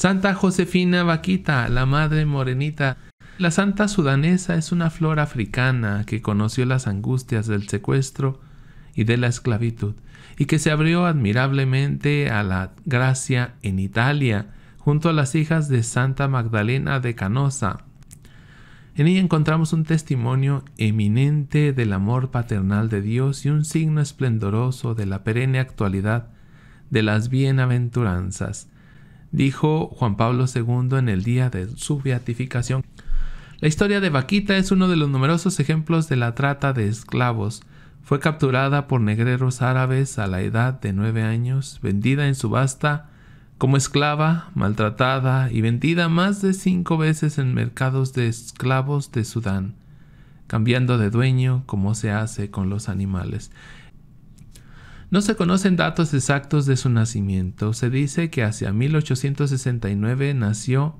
Santa Josefina Vaquita, la madre morenita. La santa sudanesa es una flor africana que conoció las angustias del secuestro y de la esclavitud, y que se abrió admirablemente a la gracia en Italia, junto a las hijas de Santa Magdalena de Canosa. En ella encontramos un testimonio eminente del amor paternal de Dios y un signo esplendoroso de la perenne actualidad de las bienaventuranzas dijo Juan Pablo II en el día de su beatificación. La historia de Vaquita es uno de los numerosos ejemplos de la trata de esclavos. Fue capturada por negreros árabes a la edad de nueve años, vendida en subasta como esclava, maltratada y vendida más de cinco veces en mercados de esclavos de Sudán, cambiando de dueño como se hace con los animales. No se conocen datos exactos de su nacimiento. Se dice que hacia 1869 nació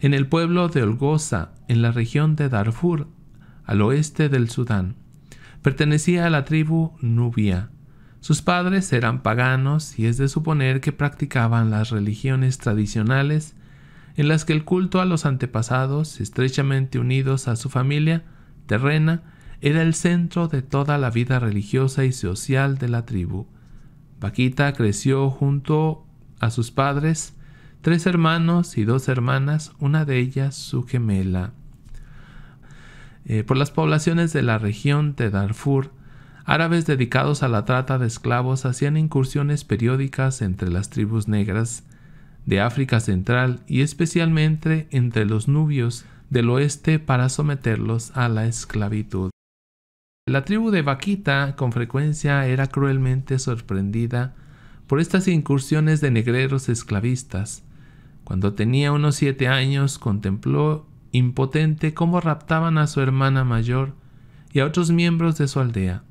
en el pueblo de Olgoza, en la región de Darfur, al oeste del Sudán. Pertenecía a la tribu Nubia. Sus padres eran paganos y es de suponer que practicaban las religiones tradicionales en las que el culto a los antepasados, estrechamente unidos a su familia terrena, era el centro de toda la vida religiosa y social de la tribu. Paquita creció junto a sus padres, tres hermanos y dos hermanas, una de ellas su gemela. Eh, por las poblaciones de la región de Darfur, árabes dedicados a la trata de esclavos hacían incursiones periódicas entre las tribus negras de África Central y especialmente entre los nubios del oeste para someterlos a la esclavitud. La tribu de Vaquita con frecuencia era cruelmente sorprendida por estas incursiones de negreros esclavistas. Cuando tenía unos siete años contempló impotente cómo raptaban a su hermana mayor y a otros miembros de su aldea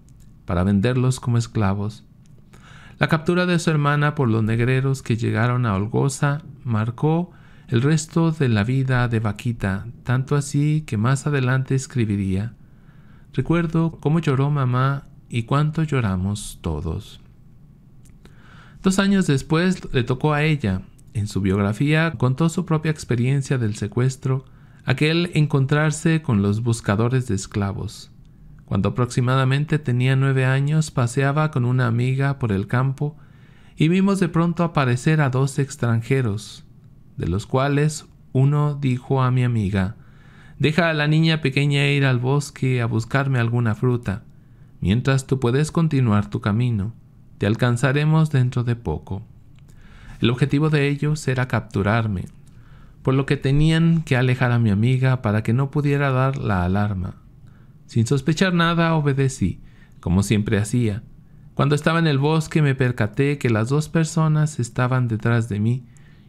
para venderlos como esclavos. La captura de su hermana por los negreros que llegaron a Olgoza marcó el resto de la vida de Vaquita, tanto así que más adelante escribiría Recuerdo cómo lloró mamá y cuánto lloramos todos. Dos años después le tocó a ella. En su biografía contó su propia experiencia del secuestro, aquel encontrarse con los buscadores de esclavos. Cuando aproximadamente tenía nueve años paseaba con una amiga por el campo y vimos de pronto aparecer a dos extranjeros, de los cuales uno dijo a mi amiga Deja a la niña pequeña ir al bosque a buscarme alguna fruta. Mientras tú puedes continuar tu camino, te alcanzaremos dentro de poco. El objetivo de ellos era capturarme, por lo que tenían que alejar a mi amiga para que no pudiera dar la alarma. Sin sospechar nada obedecí, como siempre hacía. Cuando estaba en el bosque me percaté que las dos personas estaban detrás de mí,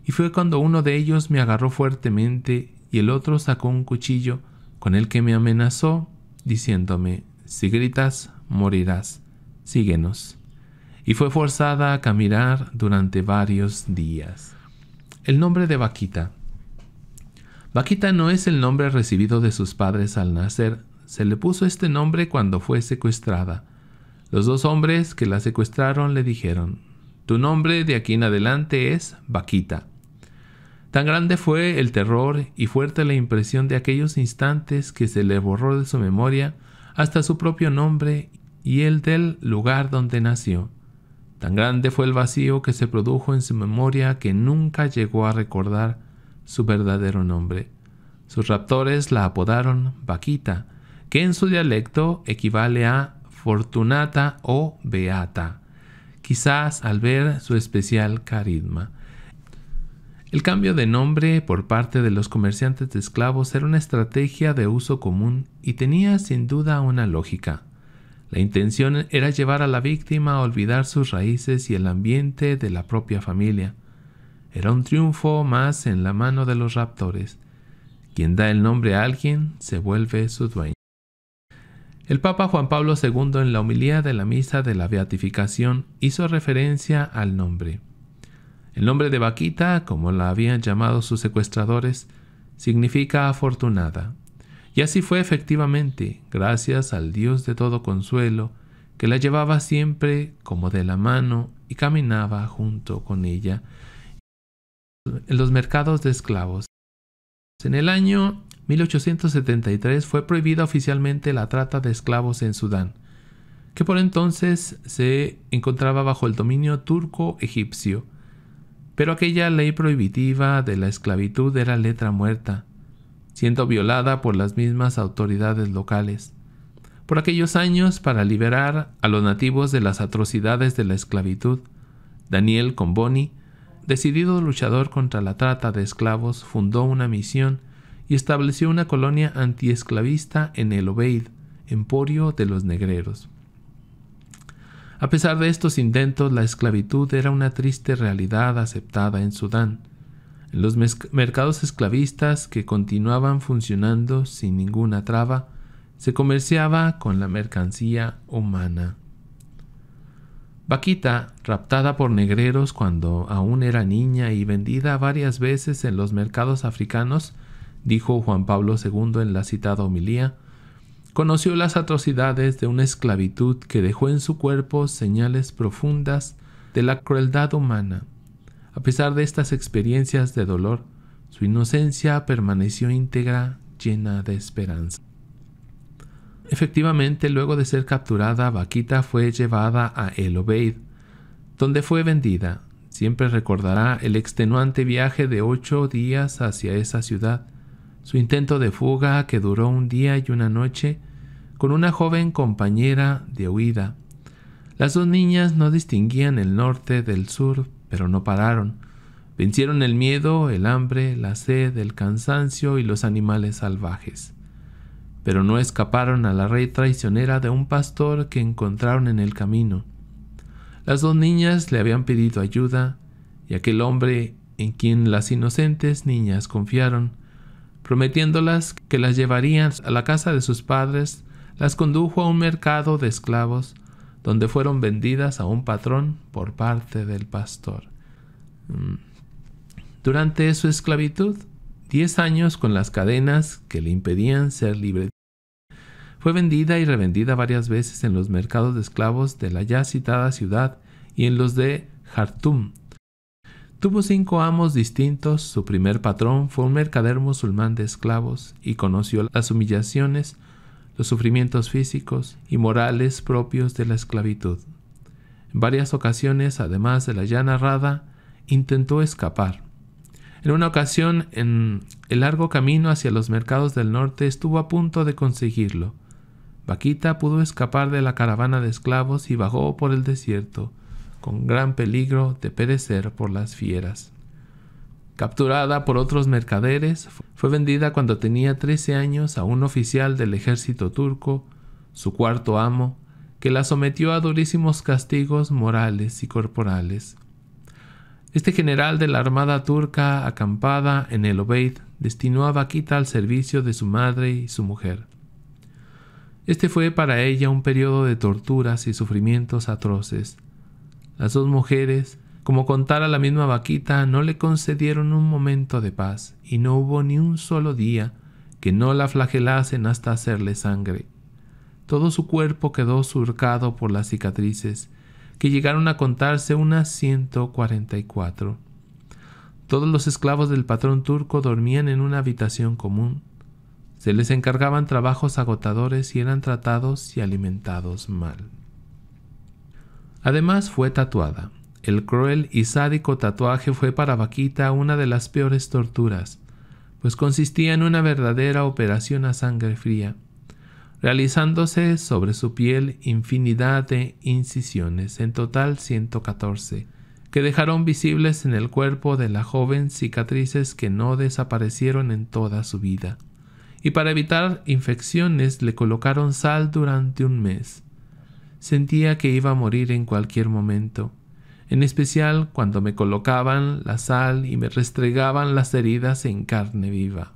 y fue cuando uno de ellos me agarró fuertemente y el otro sacó un cuchillo con el que me amenazó, diciéndome, si gritas, morirás, síguenos. Y fue forzada a caminar durante varios días. El nombre de Vaquita. Vaquita no es el nombre recibido de sus padres al nacer, se le puso este nombre cuando fue secuestrada. Los dos hombres que la secuestraron le dijeron, Tu nombre de aquí en adelante es Vaquita. Tan grande fue el terror y fuerte la impresión de aquellos instantes que se le borró de su memoria hasta su propio nombre y el del lugar donde nació. Tan grande fue el vacío que se produjo en su memoria que nunca llegó a recordar su verdadero nombre. Sus raptores la apodaron Vaquita, que en su dialecto equivale a Fortunata o Beata, quizás al ver su especial carisma. El cambio de nombre por parte de los comerciantes de esclavos era una estrategia de uso común y tenía sin duda una lógica. La intención era llevar a la víctima a olvidar sus raíces y el ambiente de la propia familia. Era un triunfo más en la mano de los raptores. Quien da el nombre a alguien se vuelve su dueño. El Papa Juan Pablo II en la homilía de la misa de la beatificación hizo referencia al nombre. El nombre de Vaquita, como la habían llamado sus secuestradores, significa afortunada. Y así fue efectivamente, gracias al Dios de todo consuelo, que la llevaba siempre como de la mano y caminaba junto con ella en los mercados de esclavos. En el año 1873 fue prohibida oficialmente la trata de esclavos en Sudán, que por entonces se encontraba bajo el dominio turco-egipcio pero aquella ley prohibitiva de la esclavitud era letra muerta, siendo violada por las mismas autoridades locales. Por aquellos años, para liberar a los nativos de las atrocidades de la esclavitud, Daniel Comboni, decidido luchador contra la trata de esclavos, fundó una misión y estableció una colonia antiesclavista en el Obeid, emporio de los negreros. A pesar de estos intentos, la esclavitud era una triste realidad aceptada en Sudán. En los mercados esclavistas que continuaban funcionando sin ninguna traba, se comerciaba con la mercancía humana. Vaquita, raptada por negreros cuando aún era niña y vendida varias veces en los mercados africanos, dijo Juan Pablo II en la citada homilía, conoció las atrocidades de una esclavitud que dejó en su cuerpo señales profundas de la crueldad humana. A pesar de estas experiencias de dolor, su inocencia permaneció íntegra, llena de esperanza. Efectivamente, luego de ser capturada, Vaquita fue llevada a El Obeid, donde fue vendida. Siempre recordará el extenuante viaje de ocho días hacia esa ciudad, su intento de fuga que duró un día y una noche, con una joven compañera de huida. Las dos niñas no distinguían el norte del sur, pero no pararon. Vencieron el miedo, el hambre, la sed, el cansancio y los animales salvajes. Pero no escaparon a la red traicionera de un pastor que encontraron en el camino. Las dos niñas le habían pedido ayuda, y aquel hombre en quien las inocentes niñas confiaron, prometiéndolas que las llevarían a la casa de sus padres las condujo a un mercado de esclavos, donde fueron vendidas a un patrón por parte del pastor. Mm. Durante su esclavitud, diez años con las cadenas que le impedían ser libre, fue vendida y revendida varias veces en los mercados de esclavos de la ya citada ciudad y en los de Jartum. Tuvo cinco amos distintos, su primer patrón fue un mercader musulmán de esclavos y conoció las humillaciones los sufrimientos físicos y morales propios de la esclavitud. En varias ocasiones, además de la ya narrada, intentó escapar. En una ocasión, en el largo camino hacia los mercados del norte, estuvo a punto de conseguirlo. Vaquita pudo escapar de la caravana de esclavos y bajó por el desierto, con gran peligro de perecer por las fieras. Capturada por otros mercaderes, fue vendida cuando tenía 13 años a un oficial del ejército turco, su cuarto amo, que la sometió a durísimos castigos morales y corporales. Este general de la armada turca acampada en el Obeid destinó a Vaquita al servicio de su madre y su mujer. Este fue para ella un periodo de torturas y sufrimientos atroces. Las dos mujeres, como contara la misma vaquita, no le concedieron un momento de paz y no hubo ni un solo día que no la flagelasen hasta hacerle sangre. Todo su cuerpo quedó surcado por las cicatrices, que llegaron a contarse unas 144. Todos los esclavos del patrón turco dormían en una habitación común. Se les encargaban trabajos agotadores y eran tratados y alimentados mal. Además fue tatuada. El cruel y sádico tatuaje fue para Vaquita una de las peores torturas, pues consistía en una verdadera operación a sangre fría, realizándose sobre su piel infinidad de incisiones, en total 114, que dejaron visibles en el cuerpo de la joven cicatrices que no desaparecieron en toda su vida, y para evitar infecciones le colocaron sal durante un mes. Sentía que iba a morir en cualquier momento, en especial cuando me colocaban la sal y me restregaban las heridas en carne viva.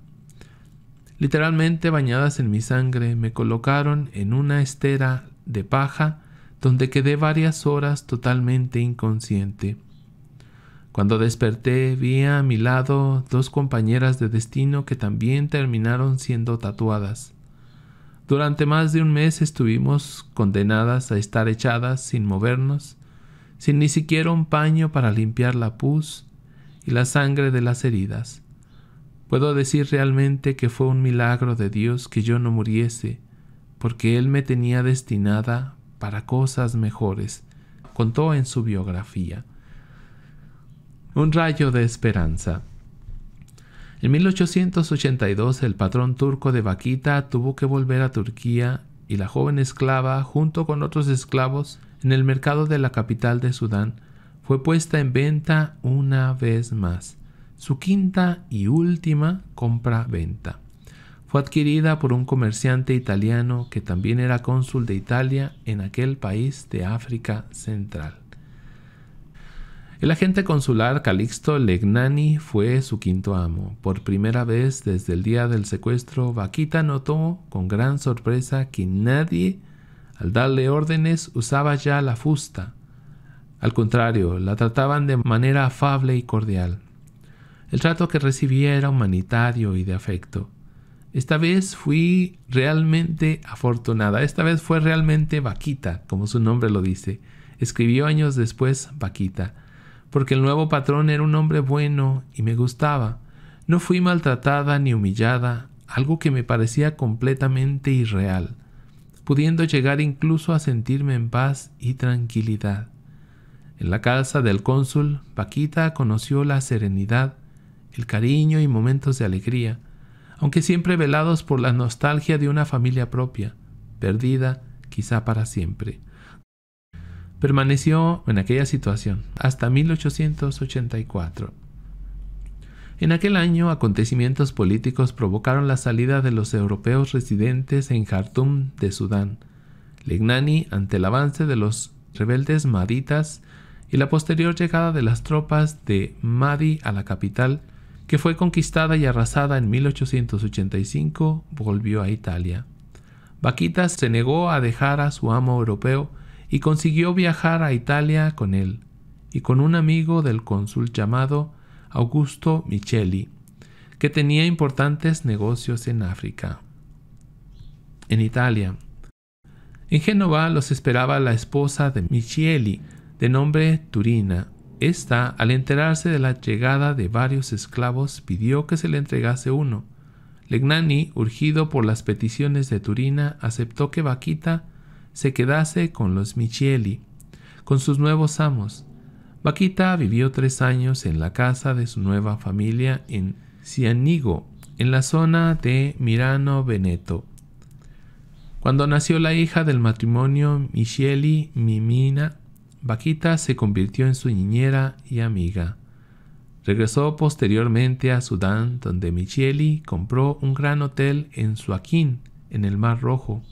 Literalmente bañadas en mi sangre, me colocaron en una estera de paja donde quedé varias horas totalmente inconsciente. Cuando desperté vi a mi lado dos compañeras de destino que también terminaron siendo tatuadas. Durante más de un mes estuvimos condenadas a estar echadas sin movernos sin ni siquiera un paño para limpiar la pus y la sangre de las heridas. Puedo decir realmente que fue un milagro de Dios que yo no muriese, porque Él me tenía destinada para cosas mejores, contó en su biografía. Un rayo de esperanza. En 1882 el patrón turco de Vaquita tuvo que volver a Turquía y la joven esclava, junto con otros esclavos, en el mercado de la capital de Sudán, fue puesta en venta una vez más, su quinta y última compra-venta. Fue adquirida por un comerciante italiano que también era cónsul de Italia en aquel país de África Central. El agente consular Calixto Legnani fue su quinto amo. Por primera vez desde el día del secuestro, Vaquita notó con gran sorpresa que nadie al darle órdenes usaba ya la fusta. Al contrario, la trataban de manera afable y cordial. El trato que recibía era humanitario y de afecto. Esta vez fui realmente afortunada. Esta vez fue realmente Vaquita, como su nombre lo dice. Escribió años después Vaquita, porque el nuevo patrón era un hombre bueno y me gustaba. No fui maltratada ni humillada, algo que me parecía completamente irreal pudiendo llegar incluso a sentirme en paz y tranquilidad. En la casa del cónsul, Paquita conoció la serenidad, el cariño y momentos de alegría, aunque siempre velados por la nostalgia de una familia propia, perdida quizá para siempre. Permaneció en aquella situación hasta 1884. En aquel año, acontecimientos políticos provocaron la salida de los europeos residentes en Jartum de Sudán. Legnani, ante el avance de los rebeldes maditas y la posterior llegada de las tropas de Mahdi a la capital, que fue conquistada y arrasada en 1885, volvió a Italia. Vaquitas se negó a dejar a su amo europeo y consiguió viajar a Italia con él y con un amigo del cónsul llamado Augusto Micheli, que tenía importantes negocios en África. En Italia. En Génova los esperaba la esposa de Micheli, de nombre Turina. Esta, al enterarse de la llegada de varios esclavos, pidió que se le entregase uno. Legnani, urgido por las peticiones de Turina, aceptó que Vaquita se quedase con los Micheli, con sus nuevos amos. Vaquita vivió tres años en la casa de su nueva familia en Cianigo, en la zona de Mirano Veneto. Cuando nació la hija del matrimonio Micheli Mimina, Vaquita se convirtió en su niñera y amiga. Regresó posteriormente a Sudán, donde Micheli compró un gran hotel en Suaquín, en el Mar Rojo.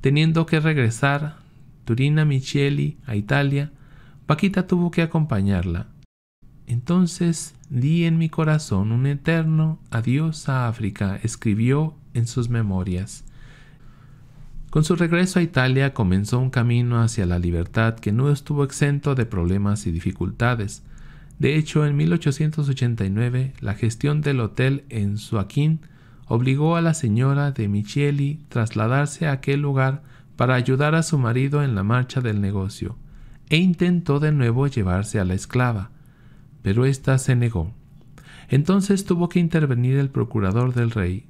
Teniendo que regresar, Turina Micheli a Italia, Paquita tuvo que acompañarla. Entonces di en mi corazón un eterno adiós a África, escribió en sus memorias. Con su regreso a Italia comenzó un camino hacia la libertad que no estuvo exento de problemas y dificultades. De hecho, en 1889, la gestión del hotel en Suaquín obligó a la señora de Micheli trasladarse a aquel lugar para ayudar a su marido en la marcha del negocio e intentó de nuevo llevarse a la esclava, pero ésta se negó. Entonces tuvo que intervenir el procurador del rey.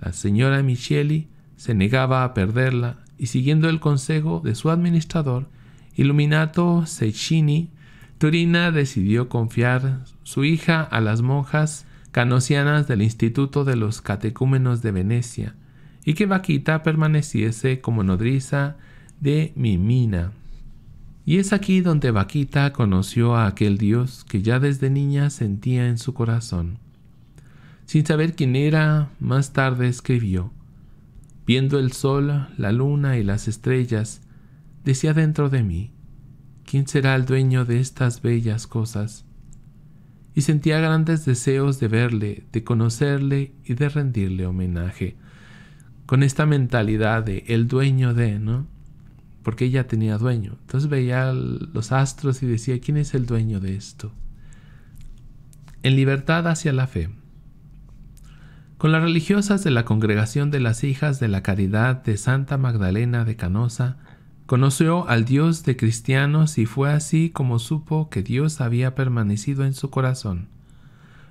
La señora Micheli se negaba a perderla y siguiendo el consejo de su administrador, Illuminato Seccini, Turina decidió confiar su hija a las monjas canosianas del Instituto de los Catecúmenos de Venecia y que Vaquita permaneciese como nodriza de Mimina. Y es aquí donde Vaquita conoció a aquel Dios que ya desde niña sentía en su corazón. Sin saber quién era, más tarde escribió. Viendo el sol, la luna y las estrellas, decía dentro de mí, ¿quién será el dueño de estas bellas cosas? Y sentía grandes deseos de verle, de conocerle y de rendirle homenaje. Con esta mentalidad de el dueño de, ¿no? porque ella tenía dueño. Entonces veía los astros y decía, ¿quién es el dueño de esto? En libertad hacia la fe. Con las religiosas de la congregación de las hijas de la caridad de Santa Magdalena de Canosa, conoció al Dios de cristianos y fue así como supo que Dios había permanecido en su corazón,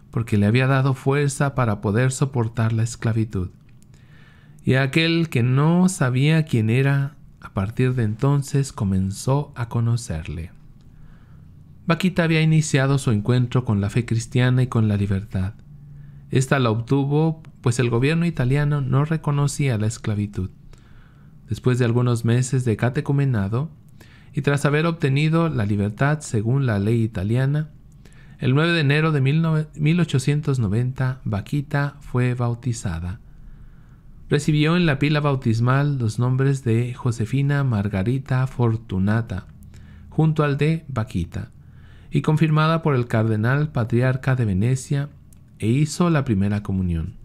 porque le había dado fuerza para poder soportar la esclavitud. Y aquel que no sabía quién era, a partir de entonces comenzó a conocerle. Vaquita había iniciado su encuentro con la fe cristiana y con la libertad. Esta la obtuvo pues el gobierno italiano no reconocía la esclavitud. Después de algunos meses de catecumenado, y tras haber obtenido la libertad según la ley italiana, el 9 de enero de 1890 Vaquita fue bautizada Recibió en la pila bautismal los nombres de Josefina Margarita Fortunata, junto al de Vaquita, y confirmada por el cardenal patriarca de Venecia, e hizo la primera comunión.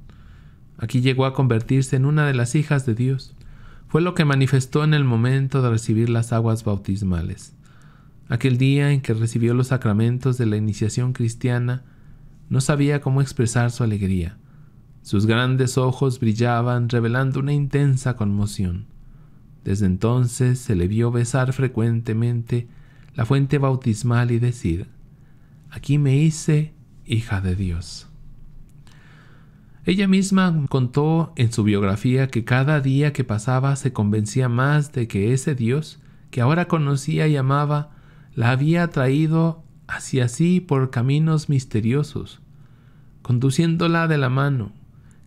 Aquí llegó a convertirse en una de las hijas de Dios. Fue lo que manifestó en el momento de recibir las aguas bautismales. Aquel día en que recibió los sacramentos de la iniciación cristiana, no sabía cómo expresar su alegría. Sus grandes ojos brillaban revelando una intensa conmoción. Desde entonces se le vio besar frecuentemente la fuente bautismal y decir, aquí me hice hija de Dios. Ella misma contó en su biografía que cada día que pasaba se convencía más de que ese Dios, que ahora conocía y amaba, la había traído hacia sí por caminos misteriosos, conduciéndola de la mano,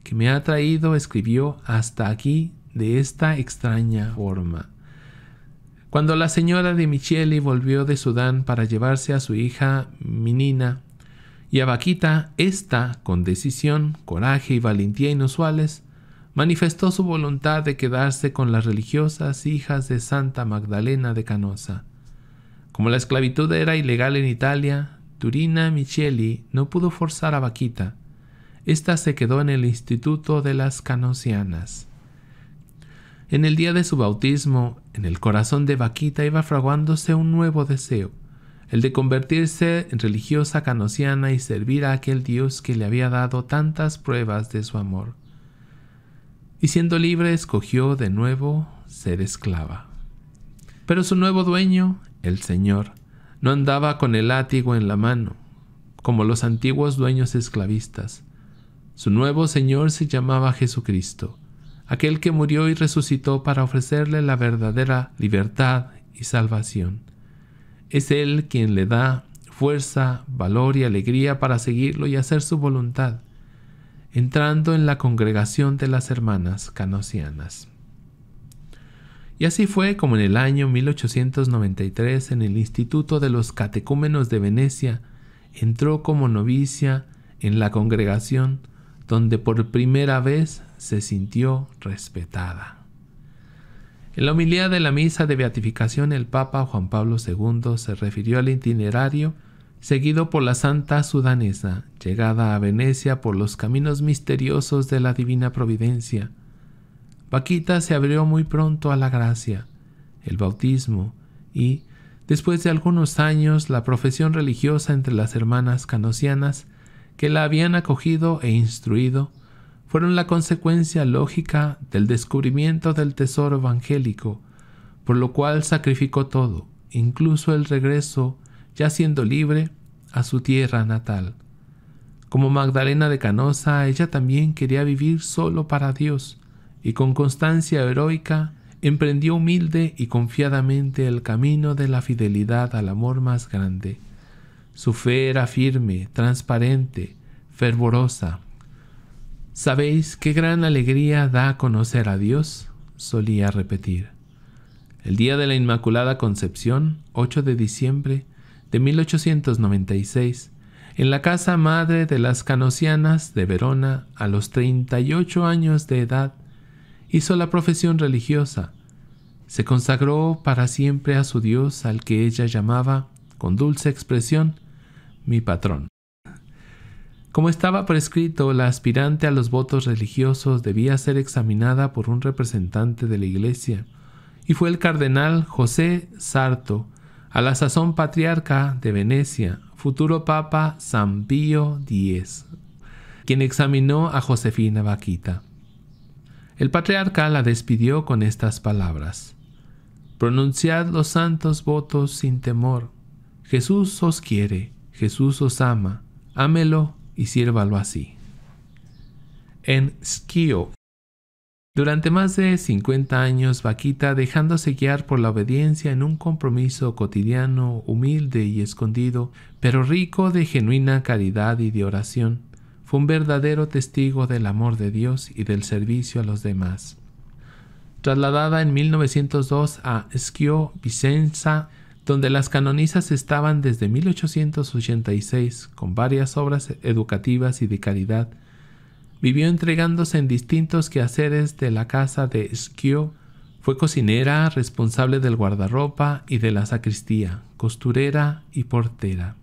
que me ha traído, escribió, hasta aquí de esta extraña forma. Cuando la señora de Micheli volvió de Sudán para llevarse a su hija Minina y a Vaquita, ésta, con decisión, coraje y valentía inusuales, manifestó su voluntad de quedarse con las religiosas hijas de Santa Magdalena de Canosa. Como la esclavitud era ilegal en Italia, Turina Micheli no pudo forzar a Vaquita, esta se quedó en el Instituto de las Canosianas. En el día de su bautismo, en el corazón de Vaquita iba fraguándose un nuevo deseo, el de convertirse en religiosa canosiana y servir a aquel Dios que le había dado tantas pruebas de su amor. Y siendo libre escogió de nuevo ser esclava. Pero su nuevo dueño, el Señor, no andaba con el látigo en la mano, como los antiguos dueños esclavistas, su nuevo Señor se llamaba Jesucristo, aquel que murió y resucitó para ofrecerle la verdadera libertad y salvación. Es Él quien le da fuerza, valor y alegría para seguirlo y hacer su voluntad, entrando en la congregación de las hermanas canosianas. Y así fue como en el año 1893 en el Instituto de los Catecúmenos de Venecia entró como novicia en la congregación donde por primera vez se sintió respetada. En la homilía de la misa de beatificación el Papa Juan Pablo II se refirió al itinerario seguido por la Santa Sudanesa, llegada a Venecia por los caminos misteriosos de la Divina Providencia. Paquita se abrió muy pronto a la gracia, el bautismo y, después de algunos años, la profesión religiosa entre las hermanas canosianas que la habían acogido e instruido fueron la consecuencia lógica del descubrimiento del tesoro evangélico, por lo cual sacrificó todo, incluso el regreso, ya siendo libre, a su tierra natal. Como Magdalena de Canosa, ella también quería vivir solo para Dios, y con constancia heroica emprendió humilde y confiadamente el camino de la fidelidad al amor más grande. Su fe era firme, transparente, fervorosa. ¿Sabéis qué gran alegría da conocer a Dios? solía repetir. El día de la Inmaculada Concepción, 8 de diciembre de 1896, en la casa madre de las Canosianas de Verona, a los 38 años de edad, hizo la profesión religiosa. Se consagró para siempre a su Dios al que ella llamaba, con dulce expresión, mi patrón. Como estaba prescrito, la aspirante a los votos religiosos debía ser examinada por un representante de la Iglesia, y fue el cardenal José Sarto, a la sazón patriarca de Venecia, futuro papa San Pío X, quien examinó a Josefina Vaquita. El patriarca la despidió con estas palabras. Pronunciad los santos votos sin temor. Jesús os quiere Jesús os ama, ámelo y siérvalo así. En Skio. Durante más de 50 años, Vaquita, dejándose guiar por la obediencia en un compromiso cotidiano, humilde y escondido, pero rico de genuina caridad y de oración, fue un verdadero testigo del amor de Dios y del servicio a los demás. Trasladada en 1902 a Schio, Vicenza, donde las canonizas estaban desde 1886 con varias obras educativas y de caridad, vivió entregándose en distintos quehaceres de la casa de Esquio, fue cocinera, responsable del guardarropa y de la sacristía, costurera y portera.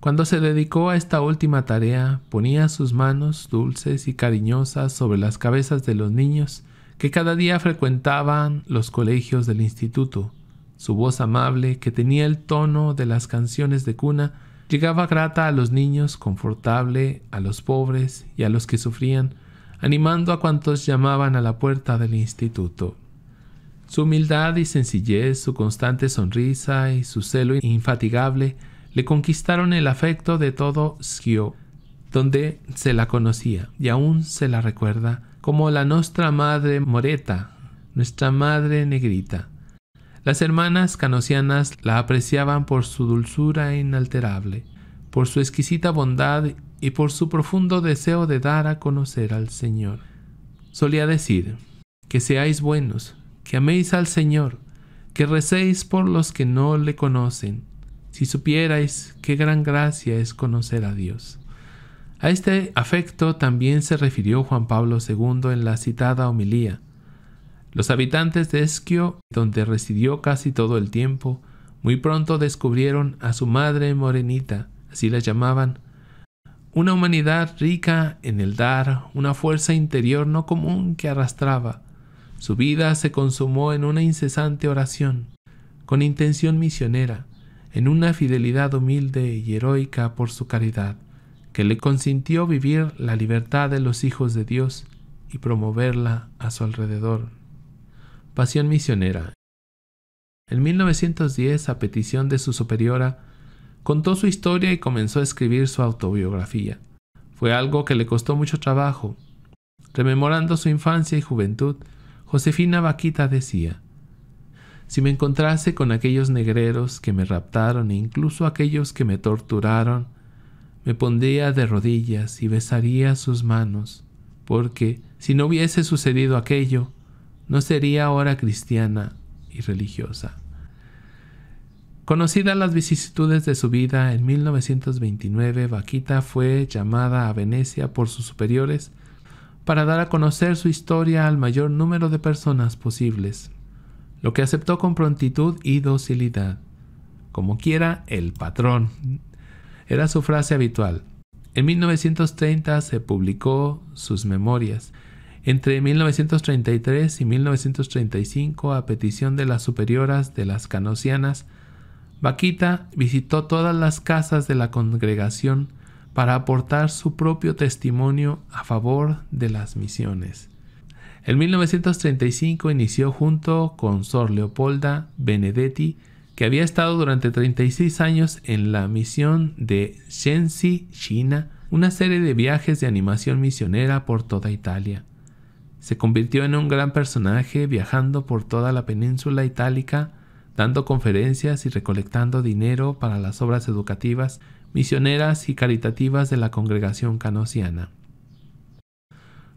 Cuando se dedicó a esta última tarea, ponía sus manos dulces y cariñosas sobre las cabezas de los niños que cada día frecuentaban los colegios del instituto, su voz amable, que tenía el tono de las canciones de cuna, llegaba grata a los niños, confortable a los pobres y a los que sufrían, animando a cuantos llamaban a la puerta del instituto. Su humildad y sencillez, su constante sonrisa y su celo infatigable le conquistaron el afecto de todo Skio, donde se la conocía y aún se la recuerda como la nuestra madre Moreta, nuestra madre negrita. Las hermanas canosianas la apreciaban por su dulzura inalterable, por su exquisita bondad y por su profundo deseo de dar a conocer al Señor. Solía decir, que seáis buenos, que améis al Señor, que recéis por los que no le conocen, si supierais qué gran gracia es conocer a Dios. A este afecto también se refirió Juan Pablo II en la citada homilía, los habitantes de Esquio, donde residió casi todo el tiempo, muy pronto descubrieron a su madre morenita, así la llamaban, una humanidad rica en el dar, una fuerza interior no común que arrastraba. Su vida se consumó en una incesante oración, con intención misionera, en una fidelidad humilde y heroica por su caridad, que le consintió vivir la libertad de los hijos de Dios y promoverla a su alrededor. Pasión misionera. En 1910, a petición de su superiora, contó su historia y comenzó a escribir su autobiografía. Fue algo que le costó mucho trabajo. Rememorando su infancia y juventud, Josefina Vaquita decía, Si me encontrase con aquellos negreros que me raptaron e incluso aquellos que me torturaron, me pondría de rodillas y besaría sus manos, porque si no hubiese sucedido aquello, no sería ahora cristiana y religiosa. Conocidas las vicisitudes de su vida, en 1929 Vaquita fue llamada a Venecia por sus superiores para dar a conocer su historia al mayor número de personas posibles, lo que aceptó con prontitud y docilidad. Como quiera, el patrón. Era su frase habitual. En 1930 se publicó sus memorias, entre 1933 y 1935, a petición de las superioras de las canosianas, Vaquita visitó todas las casas de la congregación para aportar su propio testimonio a favor de las misiones. En 1935 inició junto con Sor Leopolda Benedetti, que había estado durante 36 años en la misión de Shenzi, China, una serie de viajes de animación misionera por toda Italia. Se convirtió en un gran personaje viajando por toda la península itálica, dando conferencias y recolectando dinero para las obras educativas, misioneras y caritativas de la congregación canosiana.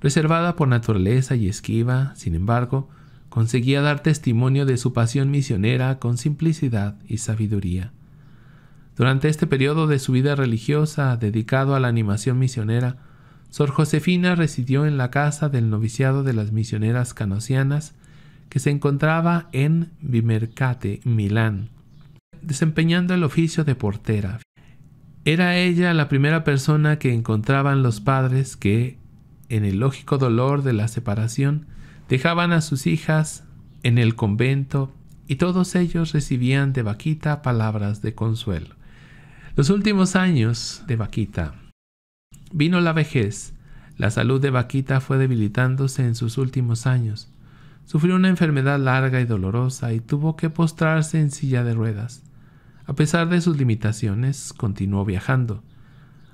Reservada por naturaleza y esquiva, sin embargo, conseguía dar testimonio de su pasión misionera con simplicidad y sabiduría. Durante este periodo de su vida religiosa dedicado a la animación misionera, Sor Josefina residió en la casa del noviciado de las misioneras canosianas, que se encontraba en Vimercate, Milán, desempeñando el oficio de portera. Era ella la primera persona que encontraban los padres que, en el lógico dolor de la separación, dejaban a sus hijas en el convento y todos ellos recibían de Vaquita palabras de consuelo. Los últimos años de Vaquita Vino la vejez. La salud de Vaquita fue debilitándose en sus últimos años. Sufrió una enfermedad larga y dolorosa y tuvo que postrarse en silla de ruedas. A pesar de sus limitaciones, continuó viajando.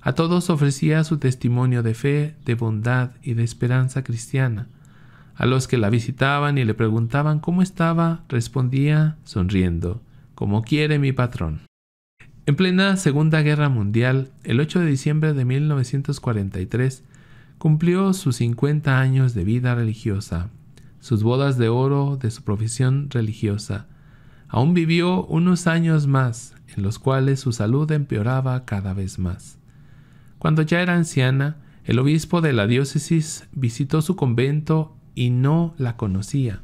A todos ofrecía su testimonio de fe, de bondad y de esperanza cristiana. A los que la visitaban y le preguntaban cómo estaba, respondía sonriendo, como quiere mi patrón. En plena Segunda Guerra Mundial, el 8 de diciembre de 1943, cumplió sus 50 años de vida religiosa, sus bodas de oro de su profesión religiosa. Aún vivió unos años más, en los cuales su salud empeoraba cada vez más. Cuando ya era anciana, el obispo de la diócesis visitó su convento y no la conocía.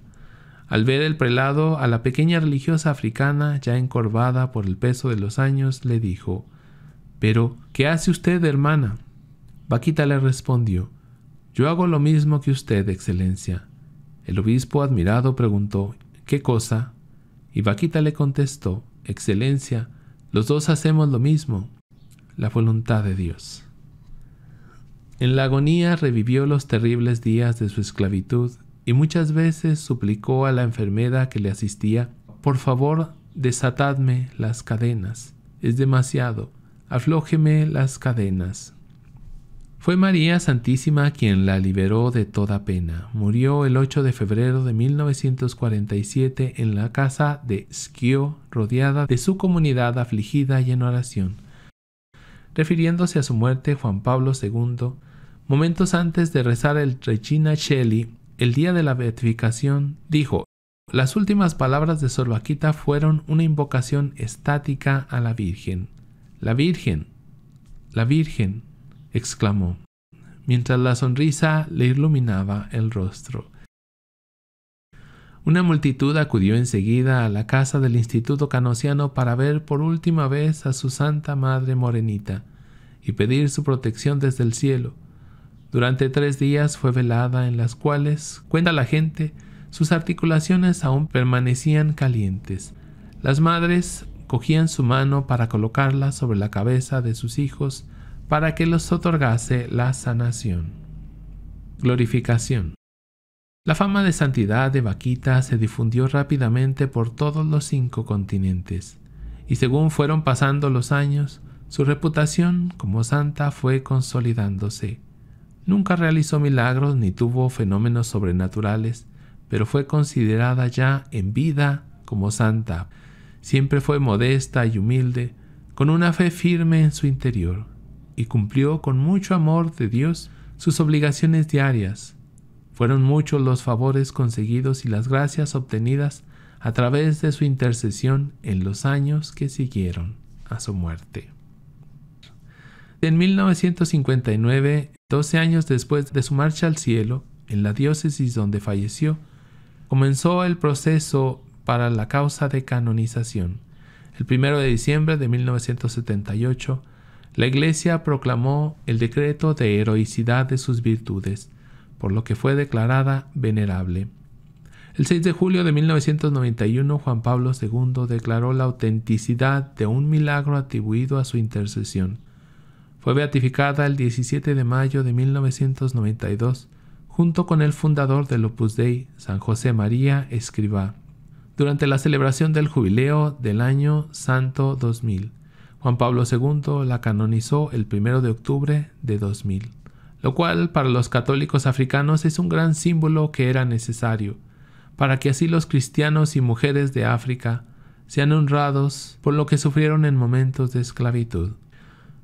Al ver el prelado a la pequeña religiosa africana, ya encorvada por el peso de los años, le dijo Pero, ¿qué hace usted, hermana? Vaquita le respondió Yo hago lo mismo que usted, excelencia. El obispo, admirado, preguntó ¿Qué cosa? Y Vaquita le contestó Excelencia, los dos hacemos lo mismo, la voluntad de Dios. En la agonía revivió los terribles días de su esclavitud y muchas veces suplicó a la enfermera que le asistía, por favor, desatadme las cadenas, es demasiado, aflójeme las cadenas. Fue María Santísima quien la liberó de toda pena. Murió el 8 de febrero de 1947 en la casa de Schio, rodeada de su comunidad afligida y en oración. Refiriéndose a su muerte, Juan Pablo II, momentos antes de rezar el Regina Shelley, el día de la beatificación, dijo, las últimas palabras de sorbaquita fueron una invocación estática a la Virgen. La Virgen, la Virgen, exclamó, mientras la sonrisa le iluminaba el rostro. Una multitud acudió enseguida a la casa del Instituto Canosiano para ver por última vez a su Santa Madre Morenita y pedir su protección desde el cielo. Durante tres días fue velada en las cuales, cuenta la gente, sus articulaciones aún permanecían calientes. Las madres cogían su mano para colocarla sobre la cabeza de sus hijos para que los otorgase la sanación. Glorificación. La fama de santidad de Vaquita se difundió rápidamente por todos los cinco continentes, y según fueron pasando los años, su reputación como santa fue consolidándose Nunca realizó milagros ni tuvo fenómenos sobrenaturales, pero fue considerada ya en vida como santa. Siempre fue modesta y humilde, con una fe firme en su interior, y cumplió con mucho amor de Dios sus obligaciones diarias. Fueron muchos los favores conseguidos y las gracias obtenidas a través de su intercesión en los años que siguieron a su muerte. En 1959, 12 años después de su marcha al cielo, en la diócesis donde falleció, comenzó el proceso para la causa de canonización. El 1 de diciembre de 1978, la Iglesia proclamó el decreto de heroicidad de sus virtudes, por lo que fue declarada venerable. El 6 de julio de 1991, Juan Pablo II declaró la autenticidad de un milagro atribuido a su intercesión. Fue beatificada el 17 de mayo de 1992 junto con el fundador del Opus Dei, San José María Escribá, durante la celebración del jubileo del año Santo 2000. Juan Pablo II la canonizó el 1 de octubre de 2000, lo cual para los católicos africanos es un gran símbolo que era necesario, para que así los cristianos y mujeres de África sean honrados por lo que sufrieron en momentos de esclavitud.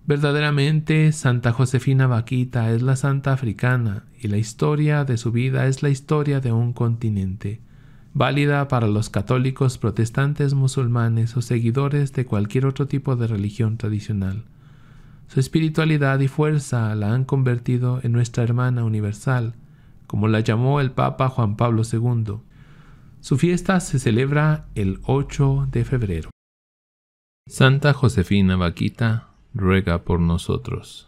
Verdaderamente, Santa Josefina Vaquita es la santa africana y la historia de su vida es la historia de un continente, válida para los católicos, protestantes, musulmanes o seguidores de cualquier otro tipo de religión tradicional. Su espiritualidad y fuerza la han convertido en nuestra hermana universal, como la llamó el Papa Juan Pablo II. Su fiesta se celebra el 8 de febrero. Santa Josefina Vaquita ruega por nosotros.